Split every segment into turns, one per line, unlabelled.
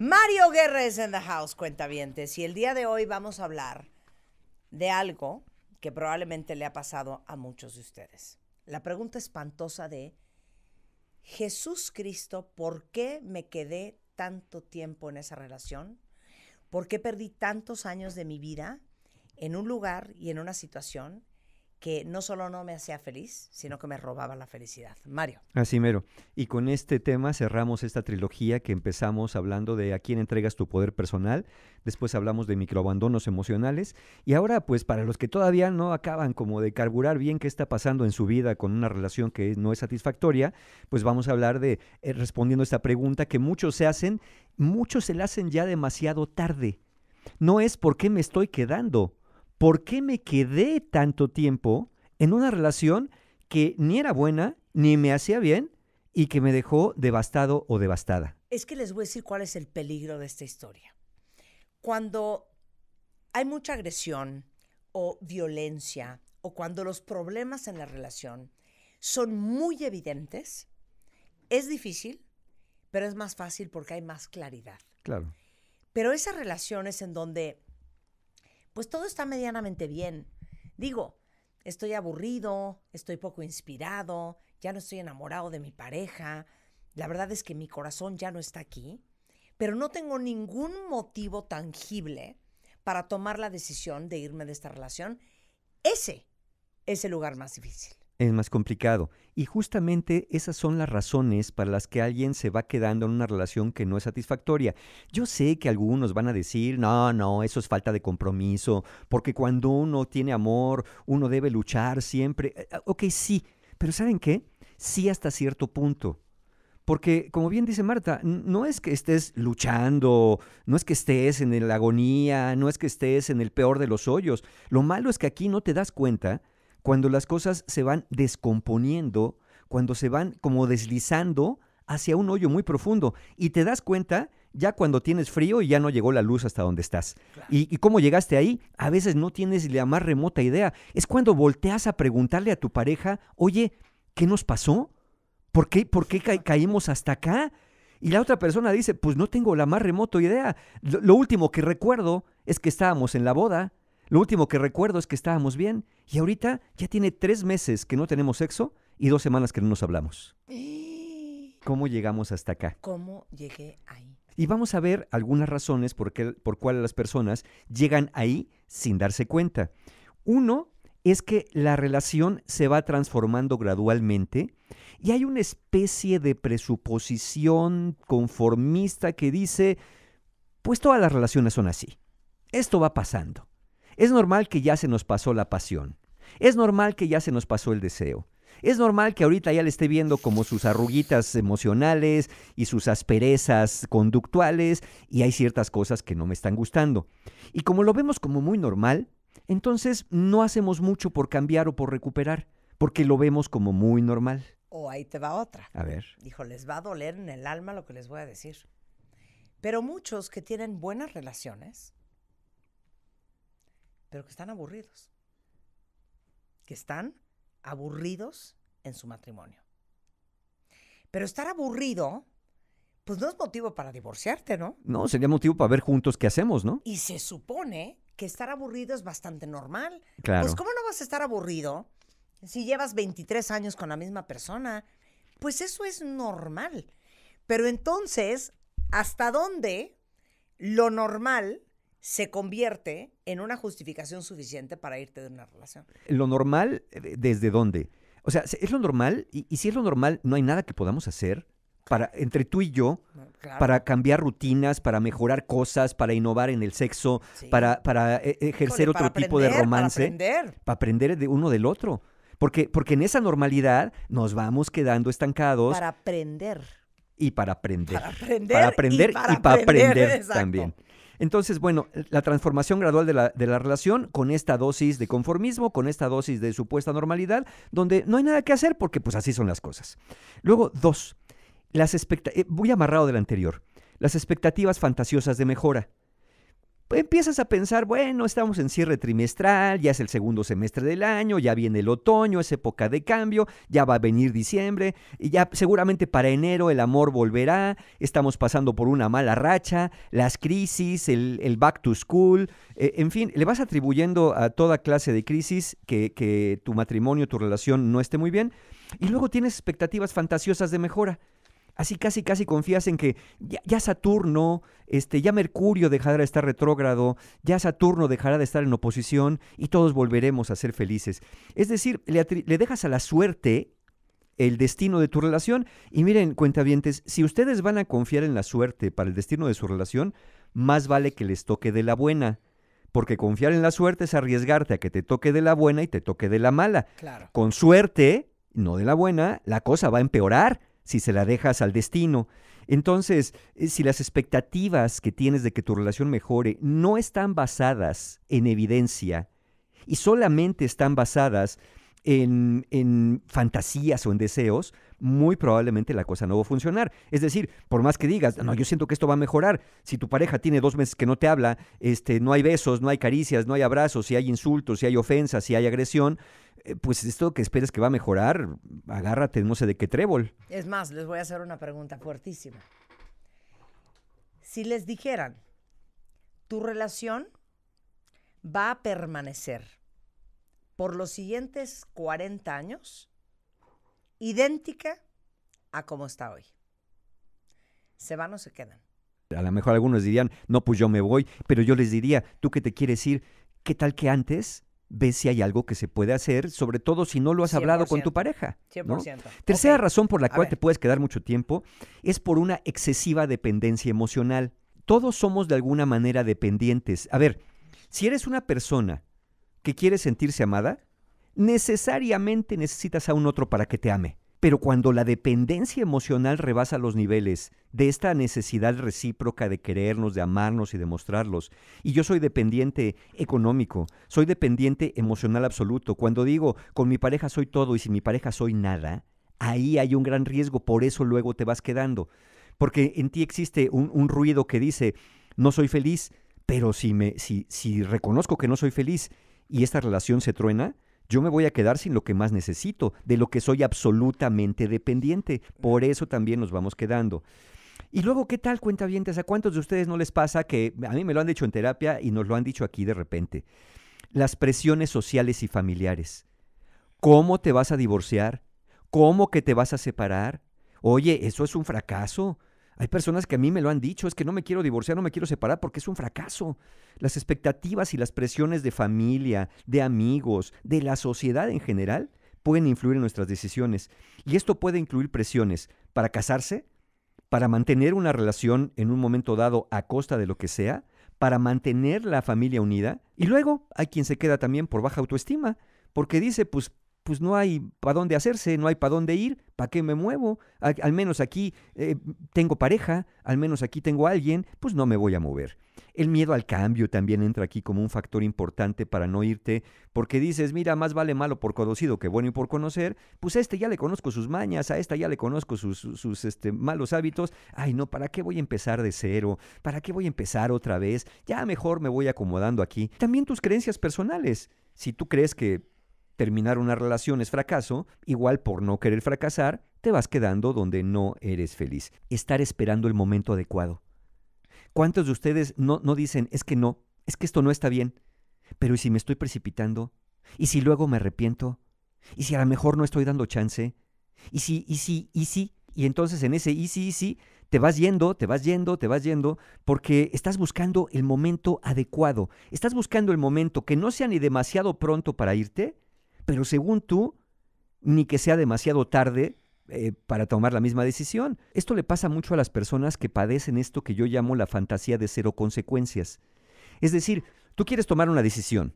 Mario Guerra es en the house, cuentavientes, y el día de hoy vamos a hablar de algo que probablemente le ha pasado a muchos de ustedes. La pregunta espantosa de Jesús Cristo, ¿por qué me quedé tanto tiempo en esa relación? ¿Por qué perdí tantos años de mi vida en un lugar y en una situación que no solo no me hacía feliz, sino que me robaba la felicidad. Mario.
Así mero. Y con este tema cerramos esta trilogía que empezamos hablando de a quién entregas tu poder personal, después hablamos de microabandonos emocionales y ahora pues para los que todavía no acaban como de carburar bien qué está pasando en su vida con una relación que no es satisfactoria, pues vamos a hablar de eh, respondiendo a esta pregunta que muchos se hacen, muchos se la hacen ya demasiado tarde. No es por qué me estoy quedando, ¿por qué me quedé tanto tiempo en una relación que ni era buena, ni me hacía bien y que me dejó devastado o devastada?
Es que les voy a decir cuál es el peligro de esta historia. Cuando hay mucha agresión o violencia o cuando los problemas en la relación son muy evidentes, es difícil, pero es más fácil porque hay más claridad. Claro. Pero esas relaciones en donde pues todo está medianamente bien. Digo, estoy aburrido, estoy poco inspirado, ya no estoy enamorado de mi pareja, la verdad es que mi corazón ya no está aquí, pero no tengo ningún motivo tangible para tomar la decisión de irme de esta relación. Ese es el lugar más difícil.
Es más complicado. Y justamente esas son las razones para las que alguien se va quedando en una relación que no es satisfactoria. Yo sé que algunos van a decir, no, no, eso es falta de compromiso, porque cuando uno tiene amor, uno debe luchar siempre. Eh, ah, ok, sí, pero ¿saben qué? Sí hasta cierto punto. Porque, como bien dice Marta, no es que estés luchando, no es que estés en la agonía, no es que estés en el peor de los hoyos. Lo malo es que aquí no te das cuenta cuando las cosas se van descomponiendo, cuando se van como deslizando hacia un hoyo muy profundo. Y te das cuenta ya cuando tienes frío y ya no llegó la luz hasta donde estás. Y, cómo llegaste ahí, a veces no tienes la más remota idea. Es cuando volteas a preguntarle a tu pareja, oye, ¿qué nos pasó? ¿Por qué, por qué caímos hasta acá? Y la otra persona dice, pues no tengo la más remota idea. lo último que recuerdo es que estábamos en la boda lo último que recuerdo es que estábamos bien y ahorita ya tiene tres meses que no tenemos sexo y dos semanas que no nos hablamos. ¿Cómo llegamos hasta acá?
¿Cómo llegué ahí?
Y vamos a ver algunas razones por, qué, por cuáles las personas llegan ahí sin darse cuenta. Uno es que la relación se va transformando gradualmente y hay una especie de presuposición conformista que dice, pues todas las relaciones son así. Esto va pasando. Es normal que ya se nos pasó la pasión. Es normal que ya se nos pasó el deseo. Es normal que ahorita ya le esté viendo como sus arruguitas emocionales y sus asperezas conductuales y hay ciertas cosas que no me están gustando. Y como lo vemos como muy normal, entonces no hacemos mucho por cambiar o por recuperar, porque lo vemos como muy normal.
O ahí te va otra. A ver. Dijo, les va a doler en el alma lo que les voy a decir. Pero muchos que tienen buenas relaciones pero que están aburridos. Que están aburridos en su matrimonio. Pero estar aburrido, pues no es motivo para divorciarte, ¿no?
No, sería motivo para ver juntos qué hacemos, ¿no?
Y se supone que estar aburrido es bastante normal. Claro. Pues ¿cómo no vas a estar aburrido si llevas 23 años con la misma persona? Pues eso es normal. Pero entonces, ¿hasta dónde lo normal se convierte en una justificación suficiente para irte de una relación.
Lo normal, eh, ¿desde dónde? O sea, es lo normal y, si es lo normal, no hay nada que podamos hacer para entre tú y yo para cambiar rutinas, para mejorar cosas, para innovar en el sexo, para, para eh, ejercer otro tipo de romance, para aprender. para aprender de uno del otro. Porque, porque en esa normalidad nos vamos quedando estancados. Para
aprender.
Y para aprender. Para aprender. Para aprender y para, aprender, aprender también. Entonces, bueno, eh, la transformación gradual de la, de la relación con esta dosis de conformismo, con esta dosis de supuesta normalidad, donde no hay nada que hacer porque pues así son las cosas. Luego, dos, las expectativas, eh, voy amarrado del anterior, las expectativas fantasiosas de mejora empiezas a pensar, bueno, estamos en cierre trimestral, ya es el segundo semestre del año, ya viene el otoño, es época de cambio, ya va a venir diciembre, y ya seguramente para enero el amor volverá, estamos pasando por una mala racha, las crisis, el, back to school, e, en fin, le vas atribuyendo a toda clase de crisis que, que tu matrimonio, tu relación no esté muy bien, y luego tienes expectativas fantasiosas de mejora. Así casi, casi confías en que ya, Saturno, este, ya Mercurio dejará de estar retrógrado, ya Saturno dejará de estar en oposición y todos volveremos a ser felices. Es decir, le, dejas a la suerte el destino de tu relación. Y miren, cuentavientes, si ustedes van a confiar en la suerte para el destino de su relación, más vale que les toque de la buena. Porque confiar en la suerte es arriesgarte a que te toque de la buena y te toque de la mala. Con suerte, no de la buena, la cosa va a empeorar si se la dejas al destino. Entonces, eh, si las expectativas que tienes de que tu relación mejore no están basadas en evidencia y solamente están basadas en, fantasías o en deseos, muy probablemente la cosa no va a funcionar. Es decir, por más que digas, no, yo siento que esto va a mejorar. Si tu pareja tiene dos meses que no te habla, este, no hay besos, no hay caricias, no hay abrazos, si hay insultos, si hay ofensas, si hay agresión, eh, pues esto que esperas que va a mejorar, agárrate, no sé de qué trébol.
Es más, les voy a hacer una pregunta fuertísima. Si les dijeran, tu relación va a permanecer por los siguientes 40 años idéntica a como está hoy. ¿Se van o se quedan?
A lo mejor algunos dirían, no, pues yo me voy, pero yo les diría, tú que te quieres ir, ¿qué tal que antes ve si hay algo que se puede hacer, sobre todo si no lo has hablado con tu pareja. Tercera razón por la cual te puedes quedar mucho tiempo es por una excesiva dependencia emocional. Todos somos de alguna manera dependientes. A ver, si eres una persona que quiere sentirse amada, necesariamente necesitas a un otro para que te ame. Pero cuando la dependencia emocional rebasa los niveles de esta necesidad recíproca de querernos, de amarnos y de mostrarlos, y yo soy dependiente económico, soy dependiente emocional absoluto, cuando digo con mi pareja soy todo y sin mi pareja soy nada, ahí hay un gran riesgo, por eso luego te vas quedando, porque en ti existe un, ruido que dice no soy feliz, pero si, me, si, si reconozco que no soy feliz y esta relación se truena, yo me voy a quedar sin lo que más necesito, de lo que soy absolutamente dependiente. Por eso también nos vamos quedando. Y luego, ¿qué tal Cuenta vientes? ¿A cuántos de ustedes no les pasa que a mí me lo han dicho en terapia y nos lo han dicho aquí de repente? Las presiones sociales y familiares. ¿Cómo te vas a divorciar? ¿Cómo que te vas a separar? Oye, eso es un fracaso. Hay personas que a mí me lo han dicho, es que no me quiero divorciar, no me quiero separar porque es un fracaso. Las expectativas y las presiones de familia, de amigos, de la sociedad en general, pueden influir en nuestras decisiones. Y esto puede incluir presiones para casarse, para mantener una relación en un momento dado a costa de lo que sea, para mantener la familia unida. Y luego hay quien se queda también por baja autoestima, porque dice, pues pues no hay para dónde hacerse, no hay para dónde ir, ¿para qué me muevo? Al, menos aquí eh, tengo pareja, al menos aquí tengo a alguien, pues no me voy a mover. El miedo al cambio también entra aquí como un factor importante para no irte, porque dices, mira, más vale malo por conocido que bueno y por conocer, pues a este ya le conozco sus mañas, a esta ya le conozco sus, este, malos hábitos, ay no, ¿para qué voy a empezar de cero? ¿Para qué voy a empezar otra vez? Ya mejor me voy acomodando aquí. También tus creencias personales. Si tú crees que terminar una relación es fracaso, igual por no querer fracasar, te vas quedando donde no eres feliz. Estar esperando el momento adecuado. ¿Cuántos de ustedes no, no dicen, es que no, es que esto no está bien? Pero ¿y si me estoy precipitando? ¿Y si luego me arrepiento? ¿Y si a lo mejor no estoy dando chance? ¿Y si, y si, y si? Y entonces en ese y si, y si, te vas yendo, te vas yendo, te vas yendo, porque estás buscando el momento adecuado. Estás buscando el momento que no sea ni demasiado pronto para irte, pero según tú, ni que sea demasiado tarde eh, para tomar la misma decisión. Esto le pasa mucho a las personas que padecen esto que yo llamo la fantasía de cero consecuencias. Es decir, tú quieres tomar una decisión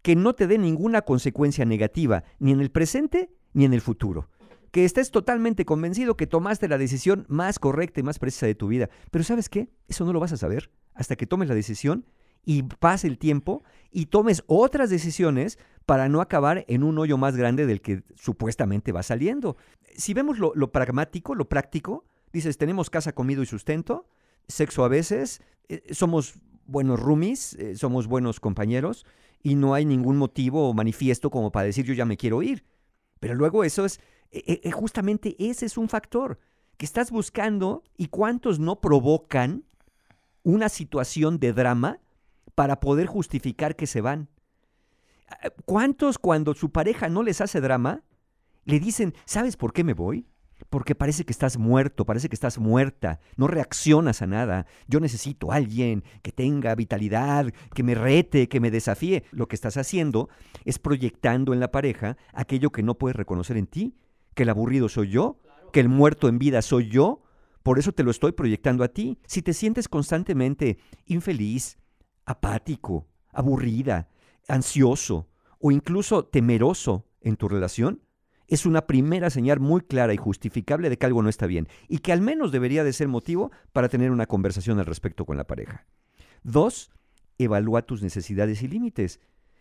que no te dé ninguna consecuencia negativa, ni en el presente ni en el futuro. Que estés totalmente convencido que tomaste la decisión más correcta y más precisa de tu vida. Pero ¿sabes qué? Eso no lo vas a saber hasta que tomes la decisión y pase el tiempo y tomes otras decisiones para no acabar en un hoyo más grande del que supuestamente va saliendo. Si vemos lo, pragmático, lo práctico, dices, tenemos casa, comido y sustento, sexo a veces, eh, somos buenos roomies, eh, somos buenos compañeros y no hay ningún motivo o manifiesto como para decir yo ya me quiero ir. Pero luego eso es, eh, justamente ese es un factor que estás buscando y cuántos no provocan una situación de drama para poder justificar que se van. ¿Cuántos cuando su pareja no les hace drama, le dicen, ¿sabes por qué me voy? Porque parece que estás muerto, parece que estás muerta, no reaccionas a nada. Yo necesito a alguien que tenga vitalidad, que me rete, que me desafíe. Lo que estás haciendo es proyectando en la pareja aquello que no puedes reconocer en ti, que el aburrido soy yo, que el muerto en vida soy yo, por eso te lo estoy proyectando a ti. Si te sientes constantemente infeliz, apático, aburrida, ansioso o incluso temeroso en tu relación, es una primera señal muy clara y justificable de que algo no está bien y que al menos debería de ser motivo para tener una conversación al respecto con la pareja. Dos, evalúa tus necesidades y límites.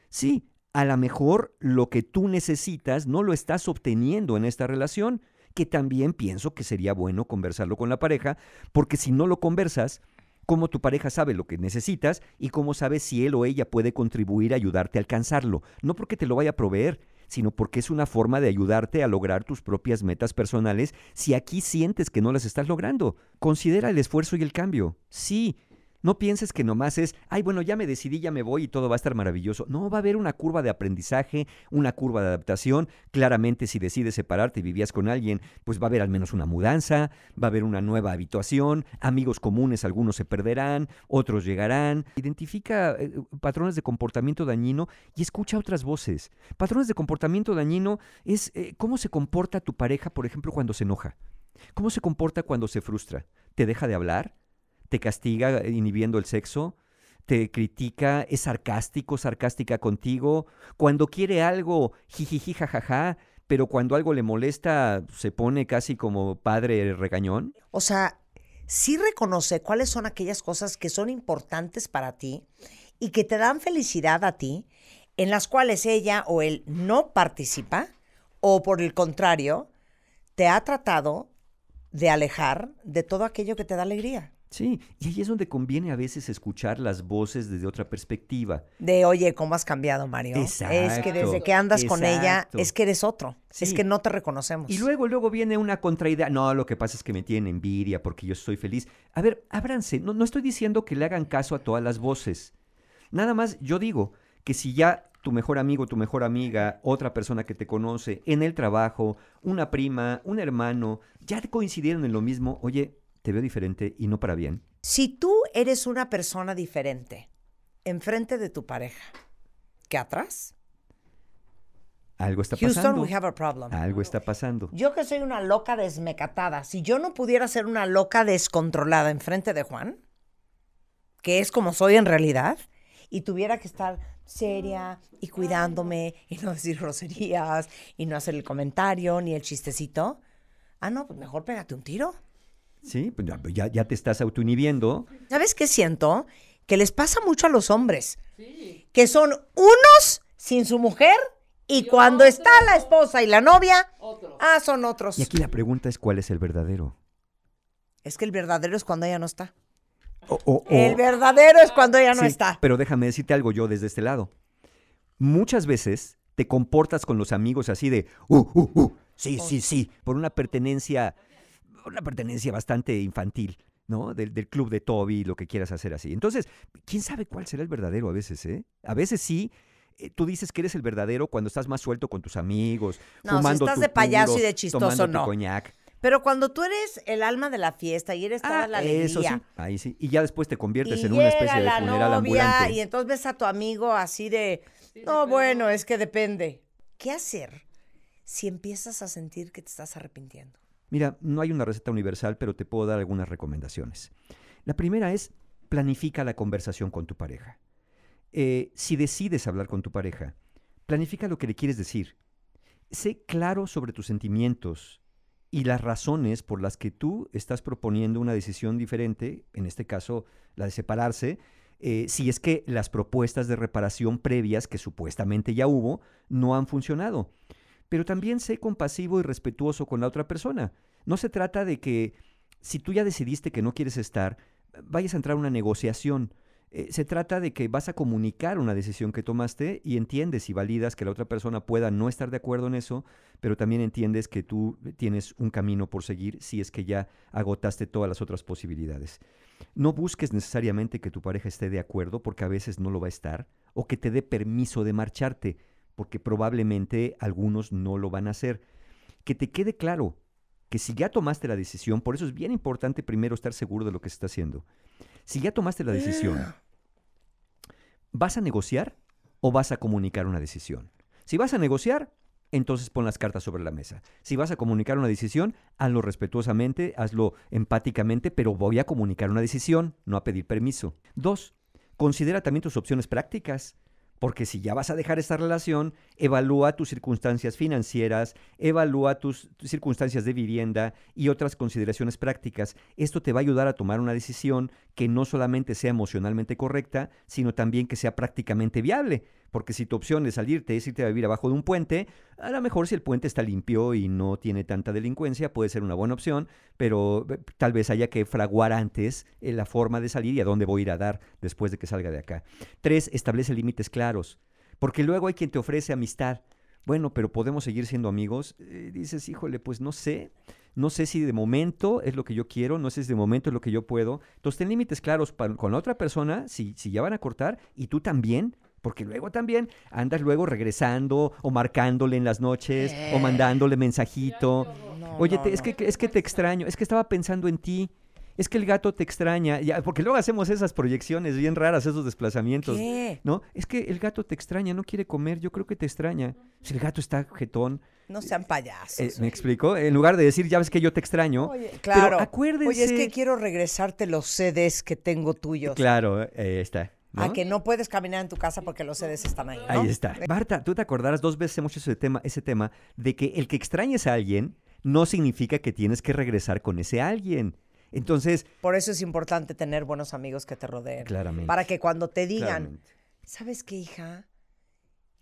Sí, a lo mejor lo que tú necesitas no lo estás obteniendo en esta relación, que también pienso que sería bueno conversarlo con la pareja, porque si no lo conversas, cómo tu pareja sabe lo que necesitas y cómo sabes si él o ella puede contribuir a ayudarte a alcanzarlo, no porque te lo vaya a proveer, sino porque es una forma de ayudarte a lograr tus propias metas personales si aquí sientes que no las estás logrando. Considera el esfuerzo y el cambio. Sí, no pienses que nomás es, ay, bueno, ya me decidí, ya me voy y todo va a estar maravilloso. No, va a haber una curva de aprendizaje, una curva de adaptación. Claramente, si decides separarte y vivías con alguien, pues va a haber al menos una mudanza, va a haber una nueva habituación, amigos comunes, algunos se perderán, otros llegarán. Identifica eh, patrones de comportamiento dañino y escucha otras voces. Patrones de comportamiento dañino es eh, cómo se comporta tu pareja, por ejemplo, cuando se enoja. ¿Cómo se comporta cuando se frustra? ¿Te deja de hablar? te castiga inhibiendo el sexo, te critica, es sarcástico, sarcástica contigo, cuando quiere algo, jijiji, jajaja, pero cuando algo le molesta se pone casi como padre regañón.
O sea, sí reconoce cuáles son aquellas cosas que son importantes para ti y que te dan felicidad a ti, en las cuales ella o él no participa o por el contrario, te ha tratado de alejar de todo aquello que te da alegría.
Sí, y ahí es donde conviene a veces escuchar las voces desde otra perspectiva.
De, oye, ¿cómo has cambiado, Mario? es que desde que andas con ella, es que eres otro. Es que no te reconocemos.
Y luego, luego viene una contraidea. No, lo que pasa es que me tienen envidia porque yo estoy feliz. A ver, ábranse. No, no estoy diciendo que le hagan caso a todas las voces. Nada más yo digo que si ya tu mejor amigo, tu mejor amiga, otra persona que te conoce, en el trabajo, una prima, un hermano, ya coincidieron en lo mismo, oye, te veo diferente y no para bien.
Si tú eres una persona diferente enfrente de tu pareja, ¿qué atrás?
Algo está pasando. Houston, we have a problem. Algo está pasando.
Yo que soy una loca desmecatada, si yo no pudiera ser una loca descontrolada enfrente de Juan, que es como soy en realidad, y tuviera que estar seria y cuidándome y no decir groserías y no hacer el comentario ni el chistecito, ah, no, pues mejor pégate un tiro.
Sí, pues ya, te estás autoinhibiendo.
¿Sabes qué siento? Que les pasa mucho a los hombres. Que son unos sin su mujer y, cuando está la esposa y la novia, ah, son otros. Y aquí
la pregunta es cuál es el verdadero.
Es que el verdadero es cuando ella no está. El verdadero es cuando ella no está.
Pero déjame decirte algo yo desde este lado. Muchas veces te comportas con los amigos así de, uh, uh, uh, sí, oh. sí, sí, por una pertenencia una pertenencia bastante infantil, ¿no? Del, club de Toby, lo que quieras hacer así. Entonces, ¿quién sabe cuál será el verdadero a veces, eh? A veces sí. Eh, tú dices que eres el verdadero cuando estás más suelto con tus amigos, no, fumando estás tu de payaso y de chistoso, no. coñac.
Pero cuando tú eres el alma de la fiesta y eres toda ah, la alegría. Eso sí,
ahí sí. Y ya después te conviertes en una especie de funeral novia, ambulante. Y
entonces ves a tu amigo así de, no, bueno, es que depende. ¿Qué hacer si empiezas a sentir que te estás arrepintiendo?
Mira, no hay una receta universal, pero te puedo dar algunas recomendaciones. La primera es, planifica la conversación con tu pareja. Eh, si decides hablar con tu pareja, planifica lo que le quieres decir. Sé claro sobre tus sentimientos y las razones por las que tú estás proponiendo una decisión diferente, en este caso la de separarse, eh, si es que las propuestas de reparación previas que supuestamente ya hubo no han funcionado pero también sé compasivo y respetuoso con la otra persona. No se trata de que si tú ya decidiste que no quieres estar, vayas a entrar a una negociación. Eh, se trata de que vas a comunicar una decisión que tomaste y entiendes y validas que la otra persona pueda no estar de acuerdo en eso, pero también entiendes que tú tienes un camino por seguir si es que ya agotaste todas las otras posibilidades. No busques necesariamente que tu pareja esté de acuerdo porque a veces no lo va a estar o que te dé permiso de marcharte porque probablemente algunos no lo van a hacer. Que te quede claro que si ya tomaste la decisión, por eso es bien importante primero estar seguro de lo que se está haciendo. Si ya tomaste la decisión, ah. ¿vas a negociar o vas a comunicar una decisión? Si vas a negociar, entonces pon las cartas sobre la mesa. Si vas a comunicar una decisión, hazlo respetuosamente, hazlo empáticamente, pero voy a comunicar una decisión, no a pedir permiso. Dos, considera también tus opciones prácticas. Porque si ya vas a dejar esta relación, evalúa tus circunstancias financieras, evalúa tus, circunstancias de vivienda y otras consideraciones prácticas. Esto te va a ayudar a tomar una decisión que no solamente sea emocionalmente correcta, sino también que sea prácticamente viable. Porque si tu opción de salirte te irte a vivir abajo de un puente, a lo mejor si el puente está limpio y no tiene tanta delincuencia, puede ser una buena opción, pero eh, tal vez haya que fraguar antes eh, la forma de salir y a dónde voy a ir a dar después de que salga de acá. Tres, establece límites claros. Porque luego hay quien te ofrece amistad. Bueno, pero podemos seguir siendo amigos. Eh, dices, híjole, pues no sé no sé si de momento es lo que yo quiero, no sé si de momento es lo que yo puedo. Entonces, ten límites claros con la otra persona, si, si ya van a cortar, y tú también, porque luego también andas luego regresando o marcándole en las noches o eh, mandándole mensajito. Oye, Es, que, es que te extraño, es que estaba pensando en ti es que el gato te extraña, ah, porque luego hacemos esas proyecciones bien raras, esos desplazamientos, ¿no? Es que el gato te extraña, no quiere comer, yo creo que te extraña. Si el gato está jetón, no eh, sean payasos. Eh, ¿Me explico? En lugar de decir, ya ves que yo te extraño.
Oye, claro. Pero acuérdense. Oye, es que quiero regresarte los CDs que tengo tuyos.
Claro, eh, está. A que
no puedes caminar en tu casa porque los CDs están ahí. Ahí está.
Marta, tú te acordarás dos veces hemos hecho ese tema, ese tema de que el que extrañes a alguien no significa que tienes que regresar con ese alguien. Entonces.
Por eso es importante tener buenos amigos que te rodeen.
Claramente. Para que
cuando te digan, ¿sabes qué, hija?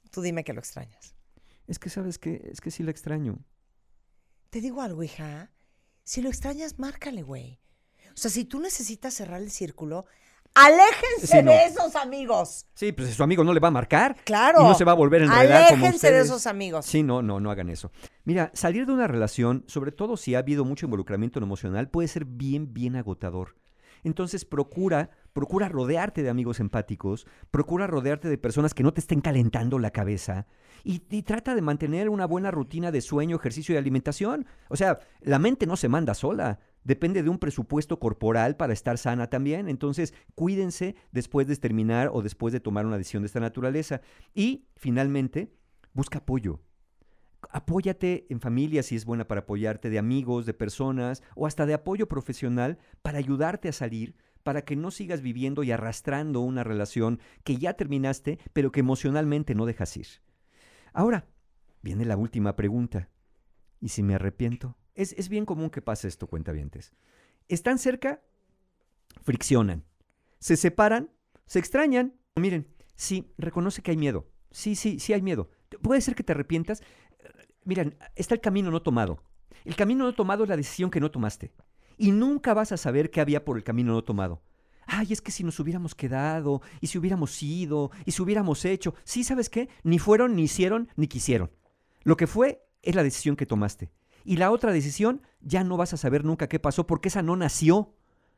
Tú dime que lo
extrañas. Es que, ¿sabes qué? Es que sí lo extraño.
Te digo algo, hija. Si lo extrañas, márcale, güey. O sea, si tú necesitas cerrar el círculo, Aléjense de esos amigos.
Sí, pues su amigo no le va a marcar. Claro. Y no se va a volver a enredar Aléjense de esos amigos. Sí, no, no, no hagan eso. Mira, salir de una relación, sobre todo si ha habido mucho involucramiento emocional, puede ser bien, bien agotador. Entonces procura, procura rodearte de amigos empáticos, procura rodearte de personas que no te estén calentando la cabeza y, trata de mantener una buena rutina de sueño, ejercicio y alimentación. O sea, la mente no se manda sola depende de un presupuesto corporal para estar sana también. Entonces, cuídense después de terminar o después de tomar una decisión de esta naturaleza. Y finalmente, busca apoyo. Apóyate en familia si es buena para apoyarte, de amigos, de personas o hasta de apoyo profesional para ayudarte a salir para que no sigas viviendo y arrastrando una relación que ya terminaste, pero que emocionalmente no dejas ir. Ahora, viene la última pregunta. ¿Y si me arrepiento? Es, bien común que pase esto, cuentavientes. Están cerca, friccionan, se separan, se extrañan. Miren, sí, reconoce que hay miedo. Sí, sí, sí hay miedo. Puede ser que te arrepientas. Miren, está el camino no tomado. El camino no tomado es la decisión que no tomaste. Y nunca vas a saber qué había por el camino no tomado. Ay, es que si nos hubiéramos quedado, y si hubiéramos ido, y si hubiéramos hecho. Sí, ¿sabes qué? Ni fueron, ni hicieron, ni quisieron. Lo que fue es la decisión que tomaste. Y la otra decisión, ya no vas a saber nunca qué pasó porque esa no nació,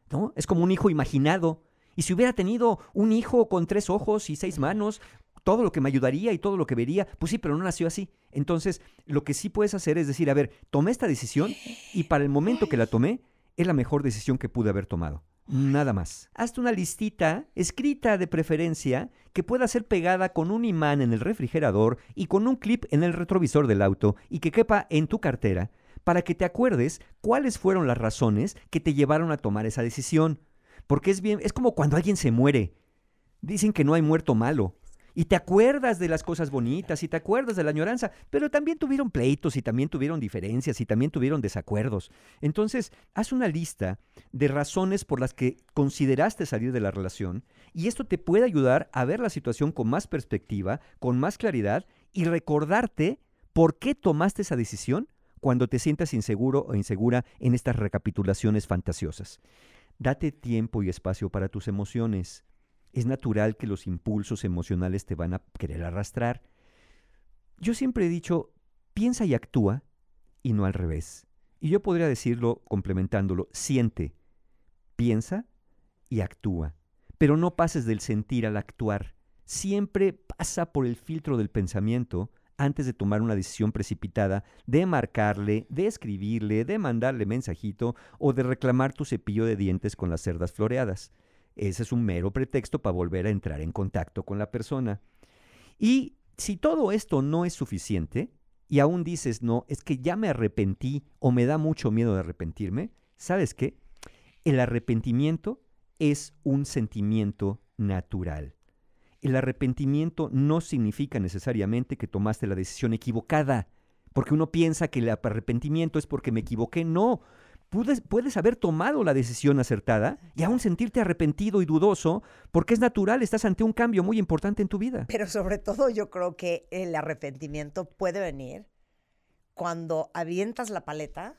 ¿no? Es como un hijo imaginado. Y si hubiera tenido un hijo con tres ojos y seis manos, todo lo que me ayudaría y todo lo que vería, pues sí, pero no nació así. Entonces, lo que sí puedes hacer es decir, a ver, tomé esta decisión y para el momento que la tomé, es la mejor decisión que pude haber tomado. Nada más. Hazte una listita, escrita de preferencia, que pueda ser pegada con un imán en el refrigerador y con un clip en el retrovisor del auto y que quepa en tu cartera, para que te acuerdes cuáles fueron las razones que te llevaron a tomar esa decisión. Porque es bien, es como cuando alguien se muere. Dicen que no hay muerto malo y te acuerdas de las cosas bonitas y te acuerdas de la añoranza, pero también tuvieron pleitos y también tuvieron diferencias y también tuvieron desacuerdos. Entonces, haz una lista de razones por las que consideraste salir de la relación y esto te puede ayudar a ver la situación con más perspectiva, con más claridad y recordarte por qué tomaste esa decisión cuando te sientas inseguro o insegura en estas recapitulaciones fantasiosas. Date tiempo y espacio para tus emociones es natural que los impulsos emocionales te van a querer arrastrar. Yo siempre he dicho, piensa y actúa y no al revés. Y yo podría decirlo complementándolo, siente, piensa y actúa. Pero no pases del sentir al actuar. Siempre pasa por el filtro del pensamiento antes de tomar una decisión precipitada de marcarle, de escribirle, de mandarle mensajito o de reclamar tu cepillo de dientes con las cerdas floreadas ese es un mero pretexto para volver a entrar en contacto con la persona. Y si todo esto no es suficiente y aún dices, no, es que ya me arrepentí o me da mucho miedo de arrepentirme, ¿sabes qué? El arrepentimiento es un sentimiento natural. El arrepentimiento no significa necesariamente que tomaste la decisión equivocada, porque uno piensa que el arrepentimiento es porque me equivoqué. No, Puedes, puedes, haber tomado la decisión acertada y aún sentirte arrepentido y dudoso, porque es natural, estás ante un cambio muy importante en tu vida. Pero
sobre todo yo creo que el arrepentimiento puede venir cuando avientas la paleta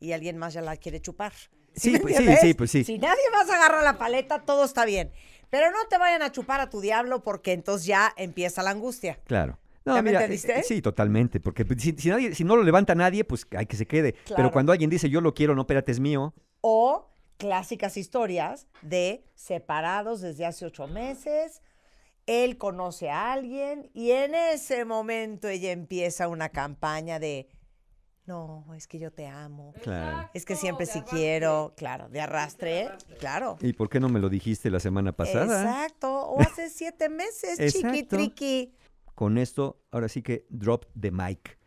y alguien más ya la quiere chupar.
Sí, ¿Sí pues, sí, sí, pues sí. Si
nadie más agarra la paleta, todo está bien. Pero no te vayan a chupar a tu diablo porque entonces ya empieza la angustia.
Claro. No, eh, eh, sí, totalmente, porque pues, si, no lo levanta nadie, pues hay que se quede. Pero cuando alguien dice yo lo quiero, no, espérate, es mío.
O clásicas historias de separados desde hace ocho meses, él conoce a alguien y en ese momento ella empieza una campaña de no, es que yo te amo. Claro. Es que siempre sí quiero, claro, de arrastre, claro.
¿Y por qué no me lo dijiste la semana pasada? Exacto, o hace siete meses, chiquitriqui. Con esto, ahora sí que drop the mic.